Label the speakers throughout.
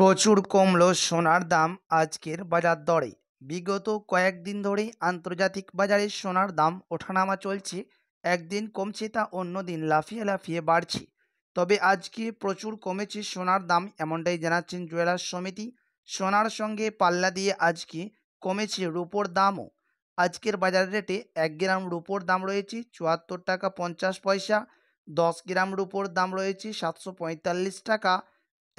Speaker 1: প্রচুর কমলো সোনার দাম আজকের বাজার দরে বিগত কয়েকদিন ধরে আন্তর্জাতিক বাজারে সোনার দাম ওঠানামা চলছে একদিন কমছে তা অন্য দিন লাফিয়ে লাফিয়ে বাড়ছে তবে আজকে প্রচুর কমেছে সোনার দাম এমনটাই জানাচ্ছেন জুয়েলার সমিতি সোনার সঙ্গে পাল্লা দিয়ে আজকে কমেছে রুপোর দামও আজকের বাজার রেটে এক গ্রাম রুপোর দাম রয়েছে চুয়াত্তর টাকা পঞ্চাশ পয়সা দশ গ্রাম রুপোর দাম রয়েছে সাতশো টাকা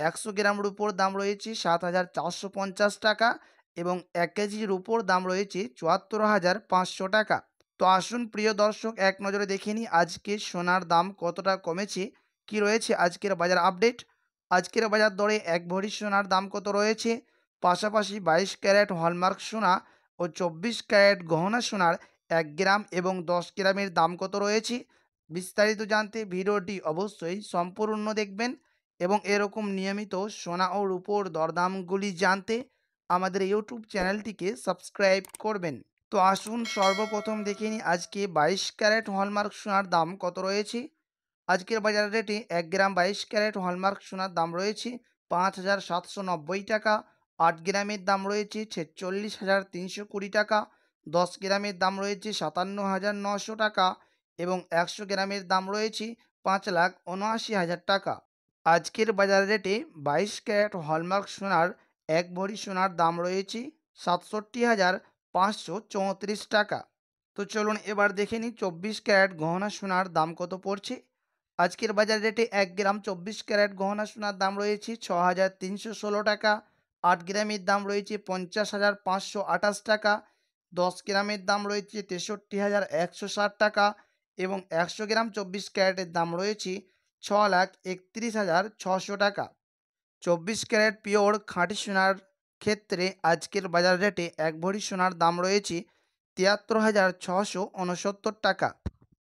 Speaker 1: একশো গ্রাম রুপোর দাম রয়েছে সাত হাজার চারশো পঞ্চাশ টাকা এবং এক কেজির রুপোর দাম রয়েছে চুয়াত্তর হাজার পাঁচশো টাকা তো আসুন প্রিয় দর্শক এক নজরে দেখে নিই আজকে সোনার দাম কতটা কমেছে কি রয়েছে আজকের বাজার আপডেট আজকের বাজার দরে এক ভরি সোনার দাম কত রয়েছে পাশাপাশি বাইশ ক্যারেট হলমার্ক সোনা ও চব্বিশ ক্যারেট গহনা সোনার এক গ্রাম এবং দশ গ্রামের দাম কত রয়েছে বিস্তারিত জানতে ভিডিওটি অবশ্যই সম্পূর্ণ দেখবেন এবং এরকম নিয়মিত সোনা ও রূপোর দরদামগুলি জানতে আমাদের ইউটিউব চ্যানেলটিকে সাবস্ক্রাইব করবেন তো আসুন সর্বপ্রথম দেখে নিই আজকে বাইশ ক্যারেট হলমার্ক সোনার দাম কত রয়েছে আজকের বাজার রেটে এক গ্রাম বাইশ ক্যারেট হলমার্ক সোনার দাম রয়েছে পাঁচ হাজার সাতশো নব্বই টাকা আট গ্রামের দাম রয়েছে ছেচল্লিশ হাজার তিনশো কুড়ি টাকা দশ গ্রামের দাম রয়েছে সাতান্ন হাজার নশো টাকা এবং একশো গ্রামের দাম রয়েছে পাঁচ লাখ উনআশি হাজার টাকা আজকের বাজার রেটে বাইশ ক্যারেট হলমার্ক সোনার এক ভরি সোনার দাম রয়েছে সাতষট্টি হাজার পাঁচশো চৌত্রিশ টাকা তো চলুন এবার দেখে নিই চব্বিশ ক্যারেট গহনা সোনার দাম কত পড়ছে আজকের বাজার রেটে এক গ্রাম চব্বিশ ক্যারেট গহনা সোনার দাম রয়েছে ছ হাজার তিনশো ষোলো টাকা আট গ্রামের দাম রয়েছে পঞ্চাশ হাজার পাঁচশো আঠাশ টাকা দশ গ্রামের দাম রয়েছে তেষট্টি হাজার একশো ষাট টাকা এবং একশো গ্রাম চব্বিশ ক্যারেটের দাম রয়েছে ছ লাখ একত্রিশ হাজার ছশো টাকা চব্বিশ ক্যারেট পিওর খাঁটি সোনার ক্ষেত্রে আজকের বাজার রেটে এক ভরি সোনার দাম রয়েছে তিয়াত্তর হাজার ছশো উনসত্তর টাকা